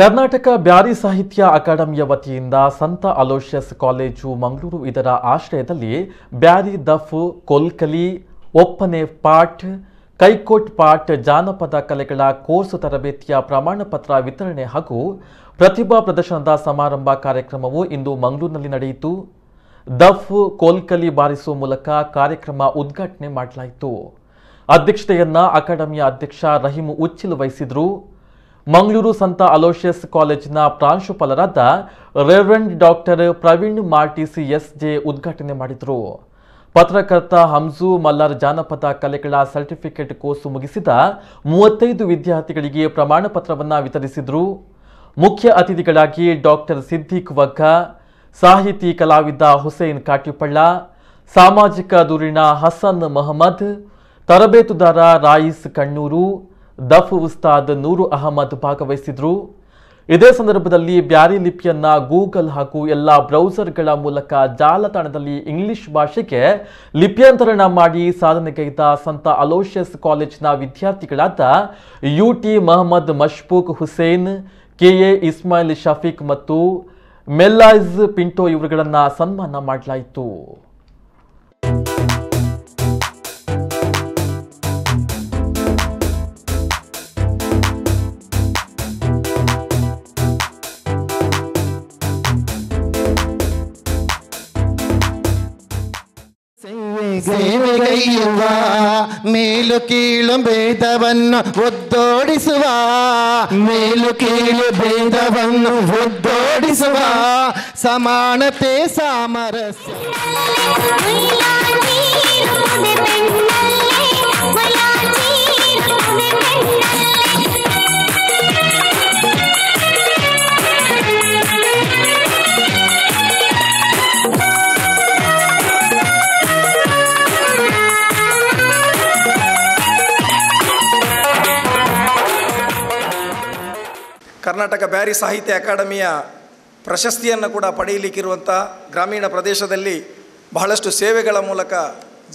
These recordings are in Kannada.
ಕರ್ನಾಟಕ ಬ್ಯಾರಿ ಸಾಹಿತ್ಯ ಅಕಾಡೆಮಿಯ ವತಿಯಿಂದ ಸಂತ ಅಲೋಷಿಯಸ್ ಕಾಲೇಜು ಮಂಗಳೂರು ಇದರ ಆಶ್ರಯದಲ್ಲಿ ಬ್ಯಾರಿ ದಫ್ ಕೊಲ್ಕಲಿ ಒಪ್ಪನೆ ಪಾಠ್ ಕೈಕೋಟ್ ಪಾಠ್ ಜಾನಪದ ಕಲೆಗಳ ಕೋರ್ಸ್ ತರಬೇತಿಯ ಪ್ರಮಾಣಪತ್ರ ವಿತರಣೆ ಹಾಗೂ ಪ್ರತಿಭಾ ಪ್ರದರ್ಶನದ ಸಮಾರಂಭ ಕಾರ್ಯಕ್ರಮವು ಇಂದು ಮಂಗಳೂರಿನಲ್ಲಿ ನಡೆಯಿತು ದಫ್ ಕೋಲ್ಕಲಿ ಬಾರಿಸುವ ಮೂಲಕ ಕಾರ್ಯಕ್ರಮ ಉದ್ಘಾಟನೆ ಮಾಡಲಾಯಿತು ಅಧ್ಯಕ್ಷತೆಯನ್ನ ಅಕಾಡೆಮಿಯ ಅಧ್ಯಕ್ಷ ರಹೀಮ್ ಉಚ್ಚಿಲ್ ವಹಿಸಿದ್ರು ಮಂಗಳೂರು ಸಂತ ಅಲೋಷಿಯಸ್ ಕಾಲೇಜಿನ ಪ್ರಾಂಶುಪಾಲರಾದ reverend doctor Praveen Martis S J ಉದ್ಘಾಟನೆ ಮಾಡಿದರು ಪತ್ರಕರ್ತ ಹಂಸು ಮಲ್ಲಾರ್ ಜಾನಪದ ಕಲೆಗಳ ಸರ್ಟಿಫಿಕೇಟ್ ಕೋರ್ಸು ಮುಗಿಸಿದ ಮೂವತ್ತೈದು ವಿದ್ಯಾರ್ಥಿಗಳಿಗೆ ಪ್ರಮಾಣ ಪತ್ರವನ್ನು ವಿತರಿಸಿದರು ಮುಖ್ಯ ಅತಿಥಿಗಳಾಗಿ ಡಾಕ್ಟರ್ ಸಿದ್ದಿಕ್ ವಗ್ಗ ಸಾಹಿತಿ ಕಲಾವಿದ ಹುಸೇನ್ ಕಾಟಿಪಳ್ಳ ಸಾಮಾಜಿಕ ದೂರಿನ ಹಸನ್ ಮಹಮ್ಮದ್ ತರಬೇತುದಾರ ರಾಯಿಸ್ ಕಣ್ಣೂರು ದಫ್ ಉಸ್ತಾದ್ ನೂರು ಅಹಮದ್ ಭಾಗವಹಿಸಿದ್ರು ಇದೇ ಸಂದರ್ಭದಲ್ಲಿ ಬ್ಯಾರಿ ಲಿಪಿಯನ್ನ ಗೂಗಲ್ ಹಾಗೂ ಎಲ್ಲ ಬ್ರೌಸರ್ಗಳ ಮೂಲಕ ಜಾಲತಾಣದಲ್ಲಿ ಇಂಗ್ಲಿಷ್ ಭಾಷೆಗೆ ಲಿಪ್ಯಾಂತರಣ ಮಾಡಿ ಸಾಧನೆಗೈದ ಸಂತ ಅಲೋಷಿಯಸ್ ಕಾಲೇಜಿನ ವಿದ್ಯಾರ್ಥಿಗಳಾದ U T Mohammed Mashbook Hussain K A Ismail Shafeeq ಮತ್ತು ಮೆಲ್ಲಾಯ್ಸ್ ಪಿಂಟೋ ಇವರುಗಳನ್ನು ಸನ್ಮಾನ ಮಾಡಲಾಯಿತು ಸೇವೆಗೈಯುವ ಮೇಲು ಕೀಳು ಭೇದವನ್ನು ಒದ್ದೋಡಿಸುವ ಮೇಲು ಕೀಳು ಭೇದವನ್ನು ಒದ್ದೋಡಿಸುವ ಸಮಾನತೆ ಸಾಮರಸ್ಯ ಕರ್ನಾಟಕ ಬ್ಯಾರಿ ಸಾಹಿತ್ಯ ಅಕಾಡೆಮಿಯ ಪ್ರಶಸ್ತಿಯನ್ನು ಕೂಡ ಪಡೆಯಲಿಕ್ಕಿರುವಂಥ ಗ್ರಾಮೀಣ ಪ್ರದೇಶದಲ್ಲಿ ಬಹಳಷ್ಟು ಸೇವೆಗಳ ಮೂಲಕ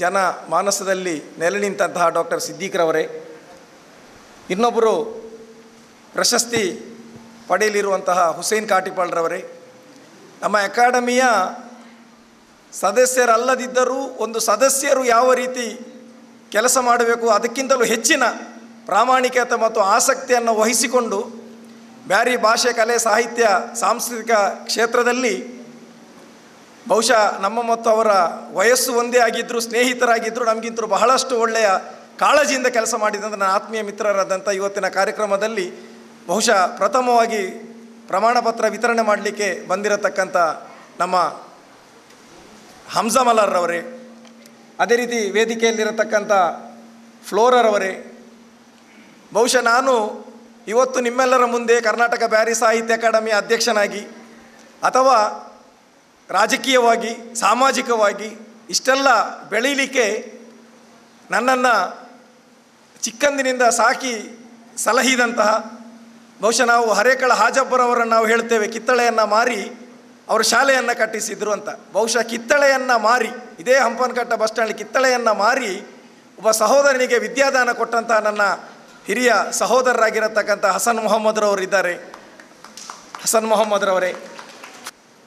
ಜನ ಮಾನಸದಲ್ಲಿ ನೆಲೆ ನಿಂತಹ ಡಾಕ್ಟರ್ ಸಿದ್ದೀಕ್ರವರೇ ಇನ್ನೊಬ್ಬರು ಪ್ರಶಸ್ತಿ ಪಡೆಯಲಿರುವಂತಹ ಹುಸೇನ್ ಕಾಟಿಪಾಳ್ರವರೇ ನಮ್ಮ ಅಕಾಡೆಮಿಯ ಸದಸ್ಯರಲ್ಲದಿದ್ದರೂ ಒಂದು ಸದಸ್ಯರು ಯಾವ ರೀತಿ ಕೆಲಸ ಮಾಡಬೇಕು ಅದಕ್ಕಿಂತಲೂ ಹೆಚ್ಚಿನ ಪ್ರಾಮಾಣಿಕತೆ ಮತ್ತು ಆಸಕ್ತಿಯನ್ನು ವಹಿಸಿಕೊಂಡು ಬ್ಯಾರಿ ಭಾಷೆ ಕಲೆ ಸಾಹಿತ್ಯ ಸಾಂಸ್ಕೃತಿಕ ಕ್ಷೇತ್ರದಲ್ಲಿ ಬಹುಶಃ ನಮ್ಮ ಮತ್ತು ಅವರ ವಯಸ್ಸು ಒಂದೇ ಆಗಿದ್ದರು ಸ್ನೇಹಿತರಾಗಿದ್ದರು ನಮಗಿಂತರೂ ಬಹಳಷ್ಟು ಒಳ್ಳೆಯ ಕಾಳಜಿಯಿಂದ ಕೆಲಸ ಮಾಡಿದಂಥ ನನ್ನ ಆತ್ಮೀಯ ಮಿತ್ರರಾದಂಥ ಇವತ್ತಿನ ಕಾರ್ಯಕ್ರಮದಲ್ಲಿ ಬಹುಶಃ ಪ್ರಥಮವಾಗಿ ಪ್ರಮಾಣಪತ್ರ ವಿತರಣೆ ಮಾಡಲಿಕ್ಕೆ ಬಂದಿರತಕ್ಕಂಥ ನಮ್ಮ ಹಂಸಮಲರವರೇ ಅದೇ ರೀತಿ ವೇದಿಕೆಯಲ್ಲಿರತಕ್ಕಂಥ ಫ್ಲೋರರವರೇ ಬಹುಶಃ ನಾನು ಇವತ್ತು ನಿಮ್ಮೆಲ್ಲರ ಮುಂದೆ ಕರ್ನಾಟಕ ಬ್ಯಾರಿ ಸಾಹಿತ್ಯ ಅಕಾಡೆಮಿ ಅಧ್ಯಕ್ಷನಾಗಿ ಅಥವಾ ರಾಜಕೀಯವಾಗಿ ಸಾಮಾಜಿಕವಾಗಿ ಇಷ್ಟೆಲ್ಲ ಬೆಳೀಲಿಕ್ಕೆ ನನ್ನನ್ನು ಚಿಕ್ಕಂದಿನಿಂದ ಸಾಕಿ ಸಲಹಿದಂತಹ ಬಹುಶಃ ನಾವು ಹರೇಕಳ ಹಾಜಬ್ಬರವರನ್ನು ನಾವು ಹೇಳ್ತೇವೆ ಕಿತ್ತಳೆಯನ್ನು ಮಾರಿ ಅವರು ಶಾಲೆಯನ್ನು ಕಟ್ಟಿಸಿದರು ಅಂತ ಬಹುಶಃ ಕಿತ್ತಳೆಯನ್ನು ಮಾರಿ ಇದೇ ಹಂಪನಕಟ್ಟ ಬಸ್ ಸ್ಟ್ಯಾಂಡ್ ಕಿತ್ತಳೆಯನ್ನು ಮಾರಿ ಒಬ್ಬ ಸಹೋದರನಿಗೆ ವಿದ್ಯಾದಾನ ಕೊಟ್ಟಂತಹ ನನ್ನ ಹಿರಿಯ ಸಹೋದರರಾಗಿರತಕ್ಕಂಥ ಹಸನ್ ಇದ್ದಾರೆ ಹಸನ್ ಮೊಹಮ್ಮದ್ರವರೇ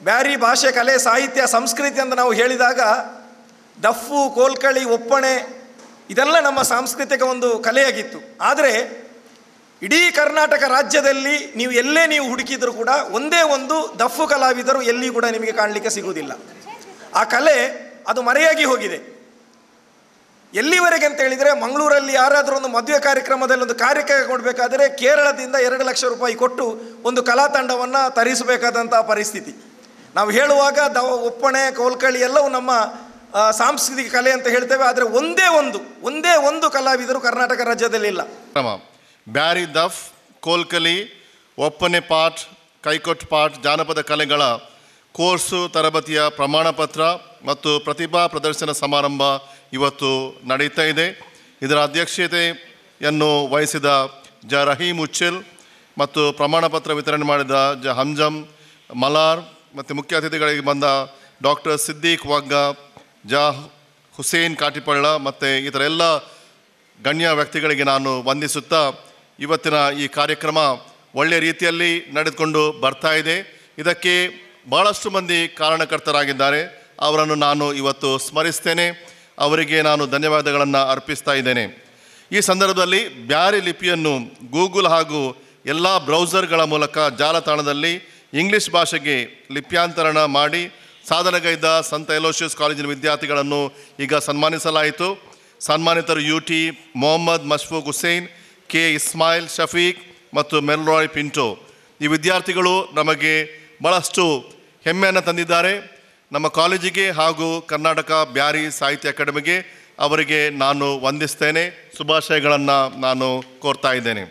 ಬ್ಯಾರಿ ಭಾಷೆ ಕಲೆ ಸಾಹಿತ್ಯ ಸಂಸ್ಕೃತಿ ಅಂತ ನಾವು ಹೇಳಿದಾಗ ದಫು ಕೋಲ್ಕಳಿ ಒಪ್ಪಣೆ ಇದೆಲ್ಲ ನಮ್ಮ ಸಾಂಸ್ಕೃತಿಕ ಒಂದು ಕಲೆಯಾಗಿತ್ತು ಆದರೆ ಇಡೀ ಕರ್ನಾಟಕ ರಾಜ್ಯದಲ್ಲಿ ನೀವು ಎಲ್ಲೇ ನೀವು ಹುಡುಕಿದರೂ ಕೂಡ ಒಂದೇ ಒಂದು ದಫು ಕಲಾವಿದರು ಎಲ್ಲಿ ಕೂಡ ನಿಮಗೆ ಕಾಣಲಿಕ್ಕೆ ಸಿಗುವುದಿಲ್ಲ ಆ ಕಲೆ ಅದು ಮರೆಯಾಗಿ ಹೋಗಿದೆ ಎಲ್ಲಿವರೆಗೆ ಅಂತ ಹೇಳಿದರೆ ಮಂಗಳೂರಲ್ಲಿ ಯಾರಾದರೂ ಒಂದು ಮದುವೆ ಕಾರ್ಯಕ್ರಮದಲ್ಲಿ ಒಂದು ಕಾರ್ಯಕ್ರಮ ಕೊಡಬೇಕಾದರೆ ಕೇರಳದಿಂದ ಎರಡು ಲಕ್ಷ ರೂಪಾಯಿ ಕೊಟ್ಟು ಒಂದು ಕಲಾ ತಂಡವನ್ನು ತರಿಸಬೇಕಾದಂಥ ಪರಿಸ್ಥಿತಿ ನಾವು ಹೇಳುವಾಗ ದವ ಒಪ್ಪಣೆ ಕೋಲ್ಕಳಿ ಎಲ್ಲವೂ ನಮ್ಮ ಸಾಂಸ್ಕೃತಿಕ ಕಲೆ ಅಂತ ಹೇಳ್ತೇವೆ ಆದರೆ ಒಂದೇ ಒಂದು ಒಂದೇ ಒಂದು ಕಲಾವಿದರು ಕರ್ನಾಟಕ ರಾಜ್ಯದಲ್ಲಿ ಇಲ್ಲ ಬ್ಯಾರಿ ದಫ್ ಕೋಲ್ಕಲಿ ಒಪ್ಪನೆ ಪಾಠ್ ಕೈಕೊಟ್ ಪಾಠ್ ಜಾನಪದ ಕಲೆಗಳ ಕೋರ್ಸು ತರಬೇತಿಯ ಪ್ರಮಾಣಪತ್ರ ಮತ್ತು ಪ್ರತಿಭಾ ಪ್ರದರ್ಶನ ಸಮಾರಂಭ ಇವತ್ತು ನಡೀತಾ ಇದೆ ಇದರ ಅಧ್ಯಕ್ಷತೆಯನ್ನು ವಹಿಸಿದ ಜ ರಹೀಮ್ ಉಚ್ಚಿಲ್ ಮತ್ತು ಪ್ರಮಾಣ ಪತ್ರ ವಿತರಣೆ ಮಾಡಿದ ಜ ಹಂಜಮ್ ಮಲಾರ್ ಮತ್ತು ಮುಖ್ಯ ಅತಿಥಿಗಳಿಗೆ ಬಂದ ಡಾಕ್ಟರ್ ಸಿದ್ದೀಕ್ ವಗ್ಗ ಜ ಹುಸೇನ್ ಕಾಟಿಪಳ್ಳ ಮತ್ತು ಇತರ ಎಲ್ಲ ಗಣ್ಯ ವ್ಯಕ್ತಿಗಳಿಗೆ ನಾನು ವಂದಿಸುತ್ತಾ ಇವತ್ತಿನ ಈ ಕಾರ್ಯಕ್ರಮ ಒಳ್ಳೆಯ ರೀತಿಯಲ್ಲಿ ನಡೆದುಕೊಂಡು ಬರ್ತಾ ಇದೆ ಇದಕ್ಕೆ ಭಾಳಷ್ಟು ಮಂದಿ ಕಾರಣಕರ್ತರಾಗಿದ್ದಾರೆ ಅವರನ್ನು ನಾನು ಇವತ್ತು ಸ್ಮರಿಸ್ತೇನೆ ಅವರಿಗೆ ನಾನು ಧನ್ಯವಾದಗಳನ್ನು ಅರ್ಪಿಸ್ತಾ ಇದ್ದೇನೆ ಈ ಸಂದರ್ಭದಲ್ಲಿ ಬ್ಯಾರಿ ಲಿಪಿಯನ್ನು ಗೂಗಲ್ ಹಾಗೂ ಎಲ್ಲ ಬ್ರೌಸರ್ಗಳ ಮೂಲಕ ಜಾಲತಾಣದಲ್ಲಿ ಇಂಗ್ಲಿಷ್ ಭಾಷೆಗೆ ಲಿಪ್ಯಾಂತರಣ ಮಾಡಿ ಸಾಧನೆಗೈದ ಸಂತ ಎಲೋಶಿಯಸ್ ಕಾಲೇಜಿನ ವಿದ್ಯಾರ್ಥಿಗಳನ್ನು ಈಗ ಸನ್ಮಾನಿಸಲಾಯಿತು ಸನ್ಮಾನಿತರು U T Mohammed Mashfook Hussain K Ismail Shafeeq ಮತ್ತು ಮೆಲ್ರಾಯ್ ಪಿಂಟೋ ಈ ವಿದ್ಯಾರ್ಥಿಗಳು ನಮಗೆ ಭಾಳಷ್ಟು ಹೆಮ್ಮೆಯನ್ನು ತಂದಿದ್ದಾರೆ ನಮ್ಮ ಕಾಲೇಜಿಗೆ ಹಾಗೂ ಕರ್ನಾಟಕ ಬ್ಯಾರಿ ಸಾಹಿತ್ಯ ಅಕಾಡೆಮಿಗೆ ಅವರಿಗೆ ನಾನು ವಂದಿಸ್ತೇನೆ ಶುಭಾಶಯಗಳನ್ನು ನಾನು ಕೋರ್ತಾ ಇದ್ದೇನೆ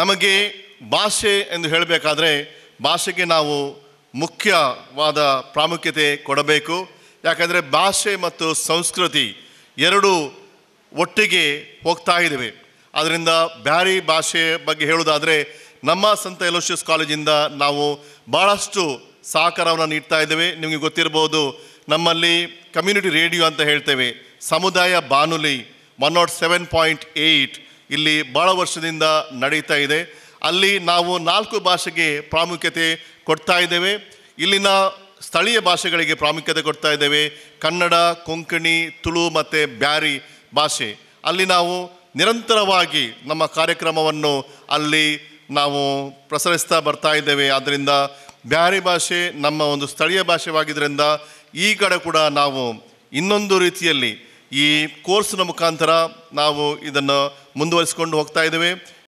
ನಮಗೆ ಭಾಷೆ ಎಂದು ಹೇಳಬೇಕಾದ್ರೆ ಭಾಷೆಗೆ ನಾವು ಮುಖ್ಯವಾದ ಪ್ರಾಮುಖ್ಯತೆ ಕೊಡಬೇಕು ಯಾಕಂದರೆ ಭಾಷೆ ಮತ್ತು ಸಂಸ್ಕೃತಿ ಎರಡೂ ಒಟ್ಟಿಗೆ ಹೋಗ್ತಾ ಇದ್ದೇವೆ ಅದರಿಂದ ಬ್ಯಾರಿ ಭಾಷೆ ಬಗ್ಗೆ ಹೇಳುವುದಾದರೆ ನಮ್ಮ ಸಂತ ಎಲೋಶಿಯಸ್ ಕಾಲೇಜಿಂದ ನಾವು ಭಾಳಷ್ಟು ಸಹಕಾರವನ್ನು ನೀಡ್ತಾ ಇದ್ದೇವೆ ನಿಮಗೆ ಗೊತ್ತಿರ್ಬೋದು ನಮ್ಮಲ್ಲಿ ಕಮ್ಯುನಿಟಿ ರೇಡಿಯೋ ಅಂತ ಹೇಳ್ತೇವೆ ಸಮುದಾಯ ಬಾನುಲಿ one naught seven point eight ಇಲ್ಲಿ ಭಾಳ ವರ್ಷದಿಂದ ನಡೀತಾ ಇದೆ ಅಲ್ಲಿ ನಾವು ನಾಲ್ಕು ಭಾಷೆಗೆ ಪ್ರಾಮುಖ್ಯತೆ ಕೊಡ್ತಾ ಇದ್ದೇವೆ ಇಲ್ಲಿನ ಸ್ಥಳೀಯ ಭಾಷೆಗಳಿಗೆ ಪ್ರಾಮುಖ್ಯತೆ ಕೊಡ್ತಾ ಇದ್ದೇವೆ ಕನ್ನಡ ಕೊಂಕಣಿ ತುಳು ಮತ್ತು ಬ್ಯಾರಿ ಭಾಷೆ ಅಲ್ಲಿ ನಾವು ನಿರಂತರವಾಗಿ ನಮ್ಮ ಕಾರ್ಯಕ್ರಮವನ್ನು ಅಲ್ಲಿ ನಾವು ಪ್ರಸರಿಸ್ತಾ ಬರ್ತಾ ಇದ್ದೇವೆ ಆದ್ದರಿಂದ ಬ್ಯಾರಿ ಭಾಷೆ ನಮ್ಮ ಒಂದು ಸ್ಥಳೀಯ ಭಾಷೆವಾಗಿದ್ದರಿಂದ ಈ ಕಡೆ ಕೂಡ ನಾವು ಇನ್ನೊಂದು ರೀತಿಯಲ್ಲಿ ಈ ಕೋರ್ಸ್ನ ಮುಖಾಂತರ ನಾವು ಇದನ್ನು ಮುಂದುವರಿಸಿಕೊಂಡು ಹೋಗ್ತಾ ಇದ್ದೇವೆ